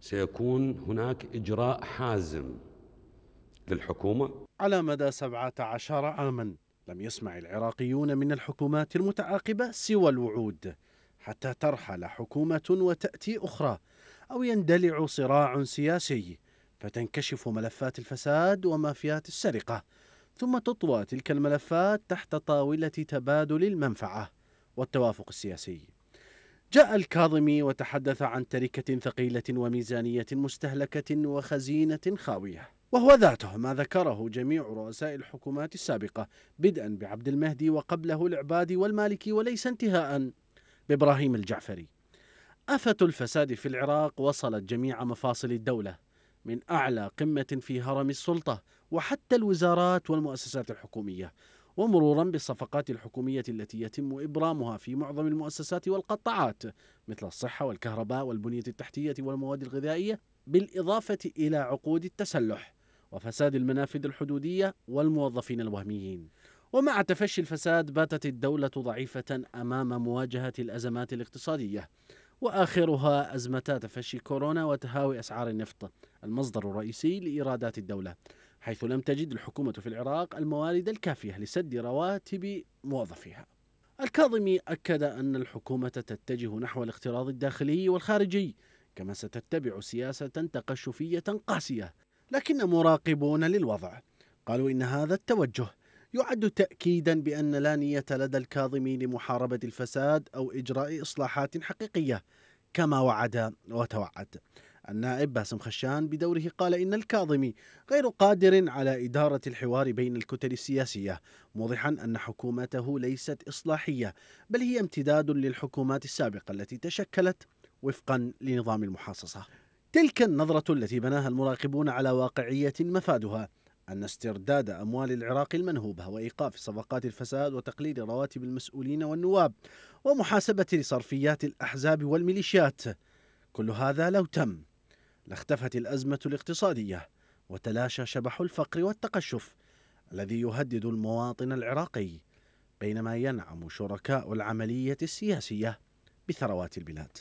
سيكون هناك إجراء حازم للحكومة على مدى 17 عاما لم يسمع العراقيون من الحكومات المتعاقبة سوى الوعود حتى ترحل حكومة وتأتي أخرى أو يندلع صراع سياسي فتنكشف ملفات الفساد ومافيات السرقة ثم تطوى تلك الملفات تحت طاولة تبادل المنفعة والتوافق السياسي جاء الكاظمي وتحدث عن تركة ثقيلة وميزانية مستهلكة وخزينة خاوية وهو ذاته ما ذكره جميع رؤساء الحكومات السابقة بدءا بعبد المهدي وقبله العبادي والمالكي وليس انتهاء بإبراهيم الجعفري آفة الفساد في العراق وصلت جميع مفاصل الدولة من أعلى قمة في هرم السلطة وحتى الوزارات والمؤسسات الحكومية ومرورا بالصفقات الحكومية التي يتم إبرامها في معظم المؤسسات والقطاعات مثل الصحة والكهرباء والبنية التحتية والمواد الغذائية بالإضافة إلى عقود التسلح وفساد المنافذ الحدودية والموظفين الوهميين ومع تفشي الفساد باتت الدولة ضعيفة أمام مواجهة الأزمات الاقتصادية وآخرها أزمتا تفشي كورونا وتهاوي أسعار النفط المصدر الرئيسي لإيرادات الدولة حيث لم تجد الحكومة في العراق الموارد الكافية لسد رواتب موظفيها الكاظمي أكد أن الحكومة تتجه نحو الاقتراض الداخلي والخارجي كما ستتبع سياسة تقشفية قاسية لكن مراقبون للوضع قالوا إن هذا التوجه يعد تأكيدا بأن لا نية لدى الكاظمي لمحاربة الفساد أو إجراء إصلاحات حقيقية كما وعد وتوعد النائب باسم خشان بدوره قال إن الكاظمي غير قادر على إدارة الحوار بين الكتل السياسية موضحا أن حكومته ليست إصلاحية بل هي امتداد للحكومات السابقة التي تشكلت وفقا لنظام المحاصصة تلك النظرة التي بناها المراقبون على واقعية مفادها أن استرداد أموال العراق المنهوبة وإيقاف صفقات الفساد وتقليل رواتب المسؤولين والنواب ومحاسبة صرفيات الأحزاب والميليشيات كل هذا لو تم لاختفت الأزمة الاقتصادية وتلاشى شبح الفقر والتقشف الذي يهدد المواطن العراقي بينما ينعم شركاء العملية السياسية بثروات البلاد